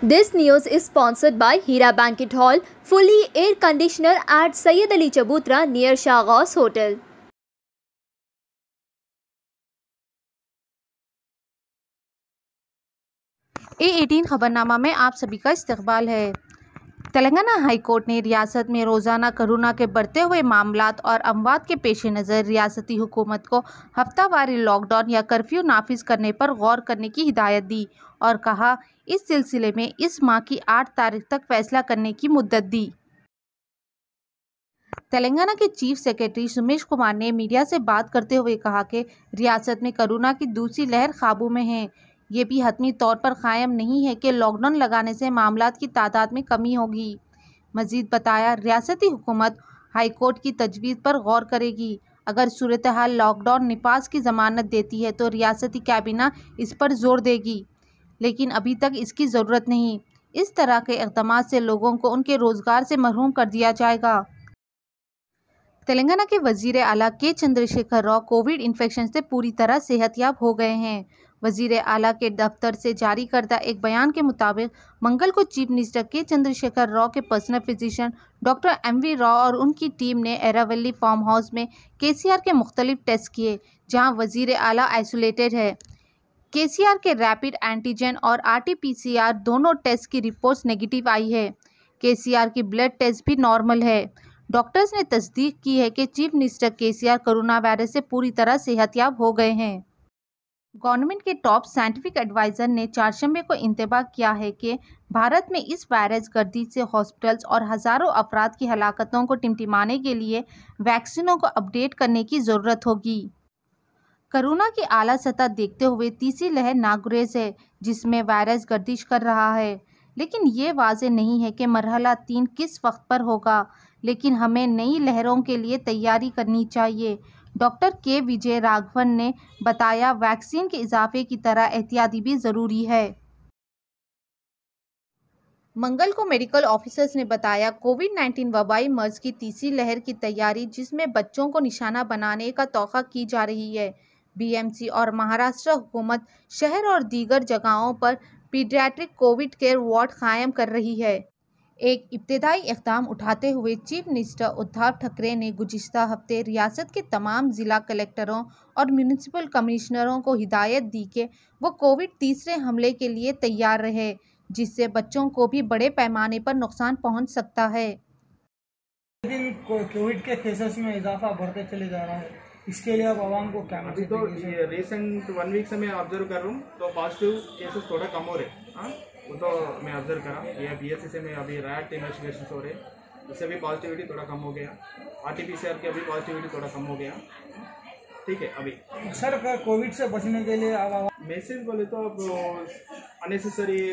This news is sponsored by Hira Banquet Hall, fully air conditioner at Sayyid Ali Chabutra near Shah Ghaus Hotel. A eighteen Khabarnama में आप सभी का इस्तकबाल है Telangana high court ने रियासत में रोज़ाना कोरोना के बढ़ते हुए मामला और अमवात के पेश नज़र रियासती हुकूमत को हफ्तावारी लॉकडाउन या कर्फ्यू नाफिज करने पर गौर करने की हिदायत दी और कहा इस सिलसिले में इस माह की आठ तारीख तक फैसला करने की मुद्दत दी तेलंगाना के चीफ सेक्रेटरी सुमेश कुमार ने मीडिया से बात करते हुए कहा कि रियासत में कोरोना की दूसरी लहर काबू में है ये भी हतमी तौर पर कायम नहीं है कि लॉकडाउन लगाने से मामला की तादाद में कमी होगी मजीद बताया रियासती हुकूमत हाईकोर्ट की तजवीज़ पर गौर करेगी अगर सूरत हाल लॉकडाउन निपास की ज़मानत देती है तो रियासती कैबिना इस पर जोर देगी लेकिन अभी तक इसकी ज़रूरत नहीं इस तरह के इकदाम से लोगों को उनके रोज़गार से महरूम कर दिया जाएगा तेलंगाना के वजीर अला के चंद्रशेखर राव कोविड इन्फेक्शन से पूरी तरह सेहतयाब हो गए हैं वजीर आला के दफ्तर से जारी करदा एक बयान के मुताबिक मंगल को चीफ मिनिस्टर के चंद्रशेखर राव के personal physician doctor M V Rao और उनकी टीम ने एरावली फार्म हाउस में के के मुख्तलिफ टेस्ट किए जहाँ वजीर आला आइसोलेटेड है के के रैपिड एंटीजन और आर दोनों टेस्ट की रिपोर्ट नेगेटिव आई है के की ब्लड टेस्ट भी नॉर्मल है डॉक्टर्स ने तस्दीक की है कि चीफ मिनिस्टर के सी आर कोरोना वायरस से पूरी तरह सेहतयाब हो गए हैं गवर्नमेंट के टॉप साइंटिफिक एडवाइज़र ने चारशंबे को इंतबा किया है कि भारत में इस वायरस गर्दी से हॉस्पिटल्स और हज़ारों अफराद की हलाकतों को टिमटिमाने के लिए वैक्सीनों को अपडेट करने की ज़रूरत होगी कोरोना की आला सतह देखते हुए तीसरी लहर नागुरेज है जिसमें वायरस गर्दिश कर रहा है लेकिन ये वाज नहीं है कि मरहला तीन किस वक्त पर होगा लेकिन हमें नई लहरों के लिए तैयारी करनी चाहिए डॉक्टर के विजय राघवन ने बताया वैक्सीन के इजाफे की तरह एहतियाती भी ज़रूरी है मंगल को मेडिकल ऑफिसर्स ने बताया कोविड 19 वबाई मर्ज की तीसरी लहर की तैयारी जिसमें बच्चों को निशाना बनाने का तोहफा की जा रही है बीएमसी और महाराष्ट्र हुकूमत शहर और दीगर जगहों पर पीडियाट्रिक कोविड केयर वार्ड कायम कर रही है एक इब्तदाई इकदाम उठाते हुए चीफ मिनिस्टर उद्धव ठाकरे ने गुज्त हफ्ते रियासत के तमाम ज़िला कलेक्टरों और म्यूनसिपल कमिश्नरों को हिदायत दी कि वो कोविड तीसरे हमले के लिए तैयार रहे जिससे बच्चों को भी बड़े पैमाने पर नुकसान पहुंच सकता है दिन कोविड के केसेस में इजाफा बढ़ते चले जा रहा है इसके लिए अब आवाम को क्या अभी तो रिसेंट वन वीक से मैं ऑब्जर्व कर रहा हूँ तो पॉजिटिव केसेस थोड़ा कम हो रहे हैं हाँ? वो तो मैं ऑब्जर्व करा ये बी से मैं अभी रैट इन्वेस्टिगेशन हो रहे उससे भी पॉजिटिविटी थोड़ा कम हो गया आर टी की अभी पॉजिटिविटी थोड़ा कम हो गया ठीक है अभी सर कोविड से बचने के लिए मैसेज बोले तो अब अननेसेसरी